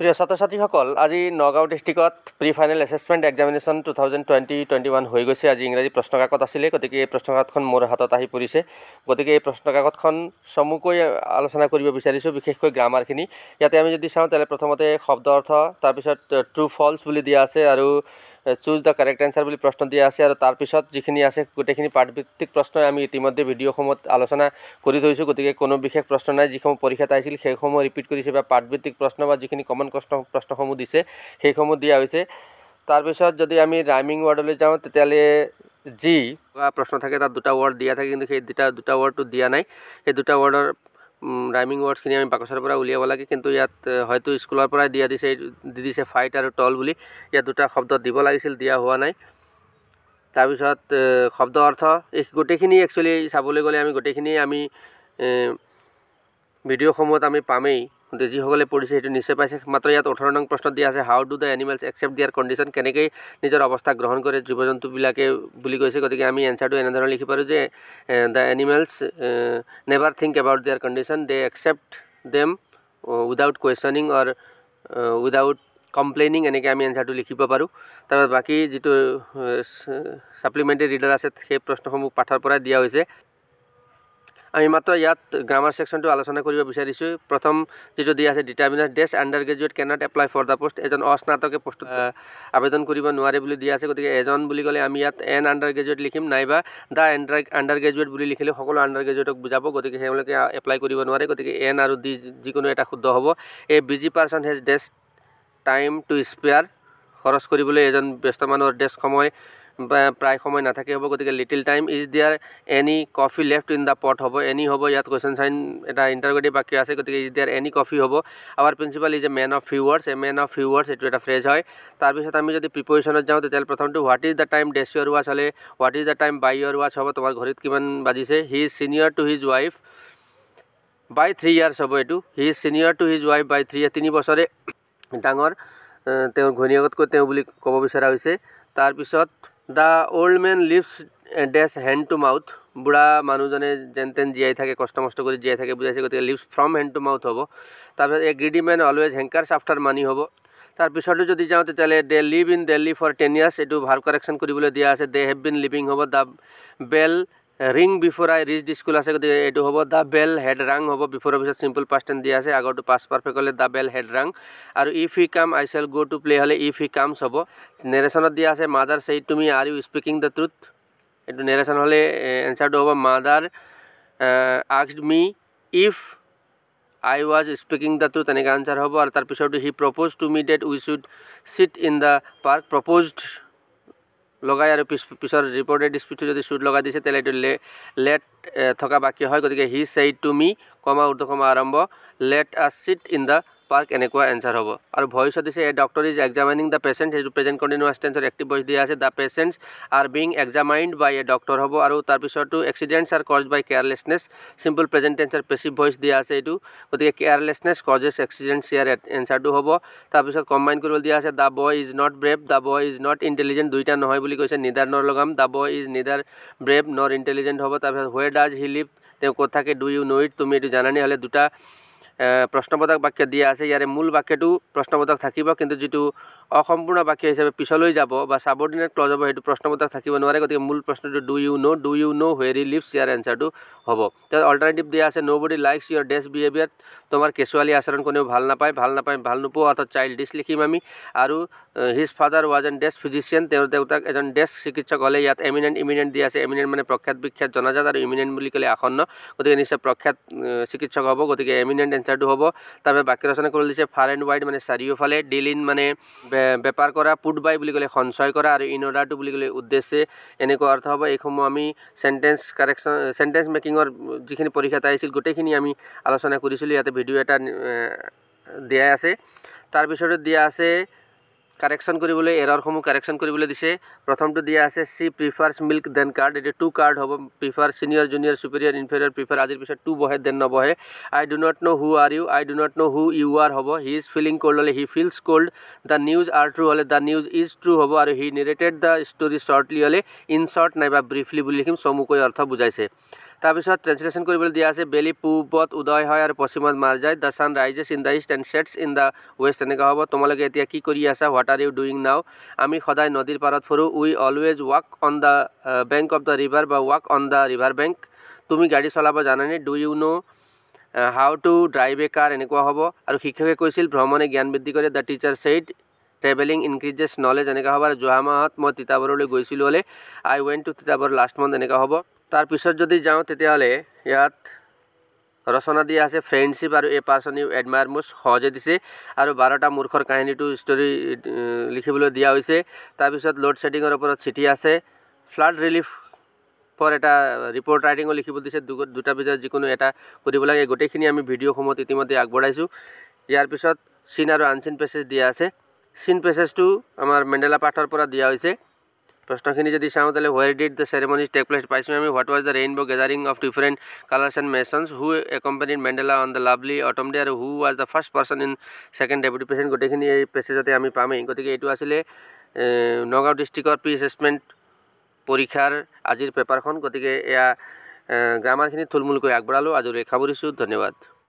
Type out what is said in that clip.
প্ৰিয় ছাত্ৰ ছাত্ৰীসকল আজি নগাঁও ডিষ্ট্ৰিকত pre final assessment examination two thousand twenty twenty one হৈ গৈছে আজি ইংৰাজী কাকত আছিলে গতিকে এই প্ৰশ্নকাকতখন মোৰ হাতত আহি পৰিছে গতিকে এই প্ৰশ্নকাকতখন চমুকৈ আলোচনা কৰিব বিচাৰিছোঁ বিশেষকৈ গ্ৰামাৰখিনি ইয়াতে আমি যদি চাওঁ তেনে প্ৰথমতে শব্দ অৰ্থ তাৰপিছত ট্ৰু ফল্ছ বুলি দিয়া আছে আৰু চুজ দ্য কাৰেক্ট এনচাৰ বুলি প্ৰশ্ন দিয়া আছে আৰু তাৰ পিছত যিখিনি আছে গোটেইখিনি পাঠভিত্তিক প্ৰশ্নই আমি ইতিমধ্যে ভিডিঅ'সমূহত আলোচনা কৰি থৈছোঁ গতিকে কোনো বিশেষ প্ৰশ্ন নাই যিসমূহ পৰীক্ষাত আহিছিল সেইসমূহ ৰিপিট কৰিছে বা পাঠভিত্তিক প্ৰশ্ন বা যিখিনি কমন প্ৰশ্ন প্ৰশ্নসমূহ দিছে সেইসমূহ দিয়া হৈছে তাৰপিছত যদি আমি ৰাইমিং ৱৰ্ডলৈ যাওঁ তেতিয়াহ'লে যি প্ৰশ্ন থাকে তাত দুটা ৱৰ্ড দিয়া থাকে কিন্তু সেই দুটা দুটা ৱৰ্ডটো দিয়া নাই সেই দুটা ৱৰ্ডৰ ৰাইমিং ৱৰ্ডছখিনি আমি বাকচৰ পৰা উলিয়াব লাগে কিন্তু ইয়াত হয়তো স্কুলৰ পৰাই দিয়া দিছে দি দিছে ফাইট আৰু টল বুলি ইয়াত দুটা শব্দ দিব লাগিছিল দিয়া হোৱা নাই তাৰপিছত শব্দ অৰ্থ এই গোটেইখিনি একচুৱেলি চাবলৈ গ'লে আমি গোটেইখিনি আমি ভিডিঅ'সমূহত আমি পামেই গতিকে যিসকলে পঢ়িছে সেইটো নিশ্চয় পাইছে মাত্ৰ ইয়াত ওঠৰ নং প্ৰশ্ন দিয়া আছে how do the animals accept their condition কেনেকৈ নিজৰ অৱস্থা গ্ৰহণ কৰে জীৱ জন্তুবিলাকে বুলি কৈছে গতিকে আমি এনচাৰটো এনেধৰণে লিখি পাৰোঁ যে the animals never think about their condition they accept them without questioning or without complaining এনেকৈ আমি এনচাৰটো লিখিব পাৰোঁ তাৰপাছত বাকী যিটো ছাপ্লিমেণ্টেৰী ৰিডাৰ আছে সেই প্ৰশ্নসমূহ পাঠৰ পৰাই দিয়া হৈছে আমি মাত্ৰ ইয়াত গ্ৰামাৰ ছেকশ্যনটো আলোচনা কৰিব বিচাৰিছোঁ প্ৰথম যিটো দিয়া আছে determiner dash undergraduate cannot apply for the post এজন অস্নাতকে পষ্ট আবেদন কৰিব নোৱাৰে বুলি দিয়া আছে গতিকে এজন বুলি ক'লে আমি ইয়াত এন আণ্ডাৰ গ্ৰেজুৱেট লিখিম নাইবা দ্য এণ্ডাৰ আণ্ডাৰ গ্ৰেজুৱেট বুলি লিখিলে সকলো আণ্ডাৰ গ্ৰেজুৱেটক বুজাব গতিকে সেইবিলাকে এপ্লাই কৰিব নোৱাৰে গতিকে এন আৰু ডি যিকোনো এটা শুদ্ধ হ'ব এই busy person has dash time to spare খৰচ কৰিবলৈ এজন ব্যস্ত মানুহৰ ডেছ সময় প্ৰায় সময় নাথাকি হ'ব গতিকে little time is there any coffee left in the pot হ'ব এনি হ'ব ইয়াত কুৱেশ্যন চাইন এটা ইণ্টাৰগ্ৰেটিভ বাক্য আছে গতিকে ইজ দিয়াৰ এনি কফি হ'ব আমাৰ principal is a man of few words a man of few words এইটো এটা ফ্ৰেজ হয় তাৰপিছত আমি যদি প্ৰিপেৰেশ্যনত যাওঁ তেতিয়াহ'লে প্ৰথমটো what is the time dash your watch হ'লে what is the time by your watch হ'ব তোমাৰ ঘড়ীত কিমান বাজিছে he is senior to his wife by three years হ'ব এইটো he is senior to his wife by three year তিনি বছৰে ডাঙৰ তেওঁৰ ঘৈণীয়েকতকৈ তেওঁ বুলি ক'ব বিচৰা হৈছে তাৰপিছত the old man lives dash hand to mouth বুঢ়া মানুহজনে যেন তেন জীয়াই থাকে কষ্ট মষ্ট কৰি জীয়াই থাকে বুজাইছে গতিকে lives from hand to mouth হ'ব তাৰপিছত a greedy man always hankers after money হ'ব তাৰ পিছতো যদি যাওঁ তেতিয়াহ'লে they live in Delhi for ten years এইটো ভাল কাৰেকশ্যন কৰিবলৈ দিয়া আছে দে হেভ বিন লিভিং হ'ব the bell ring before I reach school আছে গতিকে এইটো হ'ব দ্য বেল হেড ৰাং হ'ব বিফ'ৰ অফিচত চিম্পল পাৰ্চেণ্ট দিয়া আছে আগৰটো পাছ পাৰফেক্ট হ'লে দ্য বেল হেড ৰাং আৰু if he come I shall go' to play হ'লে ইফ ই কামছ হ'ব নেৰেশ্যনত দিয়া আছে mother said to me are you speaking the truth এইটো নেৰেশ্যন হ'লে এনচাৰটো হ'ব মাদাৰ আক্সড me if I was speaking the truth এনেকৈ আনচাৰ হ'ব আৰু তাৰ পিছৰটো he propose to me that we should sit in the park proposed লগাই আৰু পিছ পিছৰ ৰিপৰ্টেড স্পীডটো যদি শ্বুট লগাই দিছে তেতিয়া এইটো লে লেট থকা বাকী হয় গতিকে হি চেইড টু মি কমা উৰ্দ্ধকমা আৰম্ভ let us sit in the park এনেকুৱা এনচাৰ হ'ব আৰু ভইচত দিছে a doctor is examining the patient সেইটো প্ৰেজেণ্ট কণ্টিনিউ ষ্টেঞ্চত এক্টিভ ভইচ দিয়া আছে the patients are being examined by a doctor হ'ব আৰু তাৰপিছতো accidents are cause by carelessness simple present টেঞ্চৰ পেচিভ ভইচ দিয়া আছে এইটো গতিকে কেয়াৰলেছনেছ কজেছ এক্সিডেণ্টছ ইয়াৰ এনচাৰটো হ'ব তাৰপিছত কম্বাইন কৰিবলৈ দিয়া আছে the boy is not brave the boy is not intelligent দুইটা নহয় বুলি কৈছে নিদাৰ নৰ লগাম the boy is neither brave nor intelligent হ'ব তাৰপিছত হুৱেৰ ডাজ হি লিভ তেওঁ ক'ত থাকে ডু ইউ নো ইট তুমি এইটো জানানে হ'লে দুটা প্ৰশ্নবোধক বাক্য দিয়া আছে ইয়াৰে মূল বাক্যটো প্ৰশ্নবোধক থাকিব কিন্তু যিটো অসম্পূৰ্ণ বাক্য হিচাপে পিছলৈ যাব বা চাবৰ্ডিনেট ক্লজ হ'ব সেইটো প্ৰশ্নবোধক থাকিব নোৱাৰে গতিকে মূল প্ৰশ্নটো do you know' do you know' where he lives ইয়াৰ এনচাৰটো হ'ব তাৰ অল্টাৰনেটিভ দিয়া আছে nobody likes your dash behaviour তোমাৰ কেচুৱালী আচৰণ কোনেও ভাল নাপায় ভাল নাপায় ভাল নোপোৱা অৰ্থাৎ চাইল্ড ডিছ লিখিম আমি আৰু his father was an dash physician তেওঁৰ দেউতাক এজন ডেছ চিকিৎসক হ'লে ইয়াত এমিনেণ্ট ইমিনেণ্ট দিয়া আছে এমিনেণ্ট মানে প্ৰখ্যাত বিখ্যাত জনাজাত আৰু ইমিনেণ্ট বুলি ক'লে আসন্ন গতিকে নিশ্চয় প্ৰখ্যাত চিকিৎসক হ'ব গতিকে এমিনেণ্ট এনচাৰ ষ্টাৰ্টো হ'ব তাৰপৰা বাকী ৰচনা কৰিবলৈ দিছে ফাৰ এণ্ড ৱাইড মানে চাৰিওফালে ডিল ইন মানে বেপাৰ কৰা পুট বাই বুলি ক'লে সঞ্চয় কৰা আৰু ইন অৰ্ডাৰটো বুলি ক'লে উদ্দেশ্যে এনেকুৱা অৰ্থ হ'ব এইসমূহ আমি চেণ্টেঞ্চ কাৰেকশ্যন চেণ্টেঞ্চ মেকিঙৰ যিখিনি পৰীক্ষা আহিছিল গোটেইখিনি আমি আলোচনা কৰিছিলোঁ ইয়াতে ভিডিঅ' এটা দিয়াই আছে তাৰপিছতে দিয়া আছে কারেকশন করবলে এরর সময় কারেকশন করবলে দিছে প্রথম দিয়া আছে she prefers milk then curd এটি টু কার্ড হব prefer senior junior superior inferior prefer আজির পিছন টু বহে দেন নবহে I do not know who are you I do not know who you are হব হি ইজ ফিলিং কোল্ড হলে he feels cold the news are true হলে the news is true হব আর হি নিরেটেড the story shortly হলে in short নাইবা briefly বলে লিখিম চমুকই অর্থ বুঝাইছে তাৰপিছত ট্ৰেঞ্চলেশ্যন কৰিবলৈ দিয়া আছে বেলি পূবত উদয় হয় আৰু পশ্চিমত মাৰ যায় the sun rises in the east and sets in the west এনেকুৱা হ'ব তোমালোকে এতিয়া কি কৰি আছা what are U doing now আমি সদায় নদীৰ পাৰত ফুৰোঁ we always walk on the bank of the river বা walk on the river bank তুমি গাড়ী চলাব জানানে do you know' how to drive a car এনেকুৱা হ'ব আৰু শিক্ষকে কৈছিল ভ্ৰমণে জ্ঞান বৃদ্ধি কৰে the teacher said travelling increases knowledge এনেকুৱা হ'ব আৰু যোৱা মাহত মই তিতাবৰলৈ গৈছিলোঁ হ'লে I went to Titabar last month এনেকুৱা হ'ব তাৰ পিছত যদি যাওঁ তেতিয়াহ'লে ইয়াত ৰচনা দিয়া আছে ফ্ৰেণ্ডশ্বিপ আৰু এ পাৰ্চন ইউ এডমায়াৰ মোৰ সহজে দিছে আৰু বাৰটা মূৰ্খৰ কাহিনীটো ষ্টৰী লিখিবলৈ দিয়া হৈছে তাৰপিছত লোড শ্বেডিঙৰ ওপৰত চিঠি আছে ফ্লাড ৰিলিফৰ এটা ৰিপৰ্ট ৰাইটিঙো লিখিব দিছে দুটা পিছত যিকোনো এটা কৰিব লাগে গোটেইখিনি আমি ভিডিঅ'সমূহত ইতিমধ্যে আগবঢ়াইছোঁ ইয়াৰ পিছত চিন আৰু আনচিন পেছেজ দিয়া আছে চিন পেছেজটো আমাৰ মেণ্ডেলা পাঠৰ পৰা দিয়া হৈছে প্ৰশ্নখিনি যদি চাওঁ তেতিয়াহ'লে where did the ceremonies take place পাইছোঁ আমি what was the rainbow' gathering of different colours and nations who accompanied Mandela on the lovely autumn day আৰু who was the first person in second deputy president গোটেইখিনি এই প্ৰেচেজতে আমি পামেই গতিকে এইটো আছিলে নগাঁও ডিষ্ট্ৰিক্টৰ প্ৰি এছেচমেণ্ট পৰীক্ষাৰ আজিৰ পেপাৰখন গতিকে এয়া গ্ৰামাৰখিনি থুলমূলকৈ আগবঢ়ালোঁ আজিলৈ খাবৰিছোঁ ধন্যবাদ